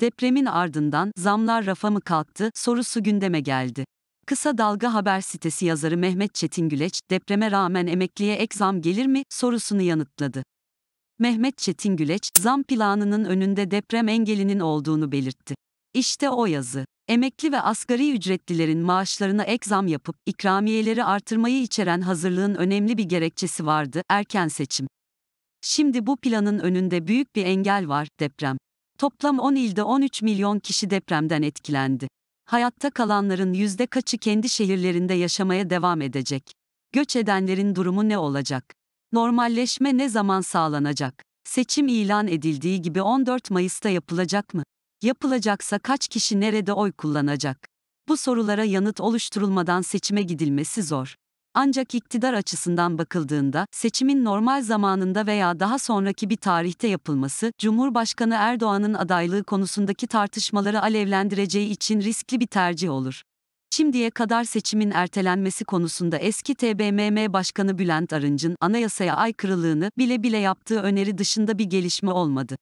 Depremin ardından zamlar rafa mı kalktı sorusu gündeme geldi. Kısa Dalga Haber sitesi yazarı Mehmet Çetin Güleç, depreme rağmen emekliye ek zam gelir mi sorusunu yanıtladı. Mehmet Çetin Güleç, zam planının önünde deprem engelinin olduğunu belirtti. İşte o yazı. Emekli ve asgari ücretlilerin maaşlarına ek zam yapıp ikramiyeleri artırmayı içeren hazırlığın önemli bir gerekçesi vardı, erken seçim. Şimdi bu planın önünde büyük bir engel var, deprem. Toplam 10 ilde 13 milyon kişi depremden etkilendi. Hayatta kalanların yüzde kaçı kendi şehirlerinde yaşamaya devam edecek? Göç edenlerin durumu ne olacak? Normalleşme ne zaman sağlanacak? Seçim ilan edildiği gibi 14 Mayıs'ta yapılacak mı? Yapılacaksa kaç kişi nerede oy kullanacak? Bu sorulara yanıt oluşturulmadan seçime gidilmesi zor. Ancak iktidar açısından bakıldığında seçimin normal zamanında veya daha sonraki bir tarihte yapılması Cumhurbaşkanı Erdoğan'ın adaylığı konusundaki tartışmaları alevlendireceği için riskli bir tercih olur. Şimdiye kadar seçimin ertelenmesi konusunda eski TBMM Başkanı Bülent Arınç'ın anayasaya aykırılığını bile bile yaptığı öneri dışında bir gelişme olmadı.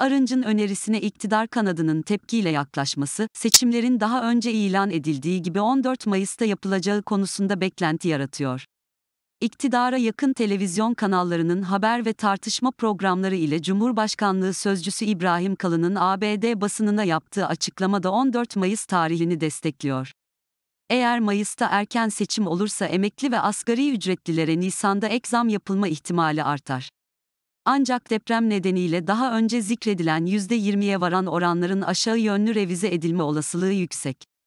Arınç'ın önerisine iktidar kanadının tepkiyle yaklaşması, seçimlerin daha önce ilan edildiği gibi 14 Mayıs'ta yapılacağı konusunda beklenti yaratıyor. İktidara yakın televizyon kanallarının haber ve tartışma programları ile Cumhurbaşkanlığı sözcüsü İbrahim Kalın'ın ABD basınına yaptığı açıklamada 14 Mayıs tarihini destekliyor. Eğer Mayıs'ta erken seçim olursa emekli ve asgari ücretlilere Nisan'da ek zam yapılma ihtimali artar. Ancak deprem nedeniyle daha önce zikredilen %20'ye varan oranların aşağı yönlü revize edilme olasılığı yüksek.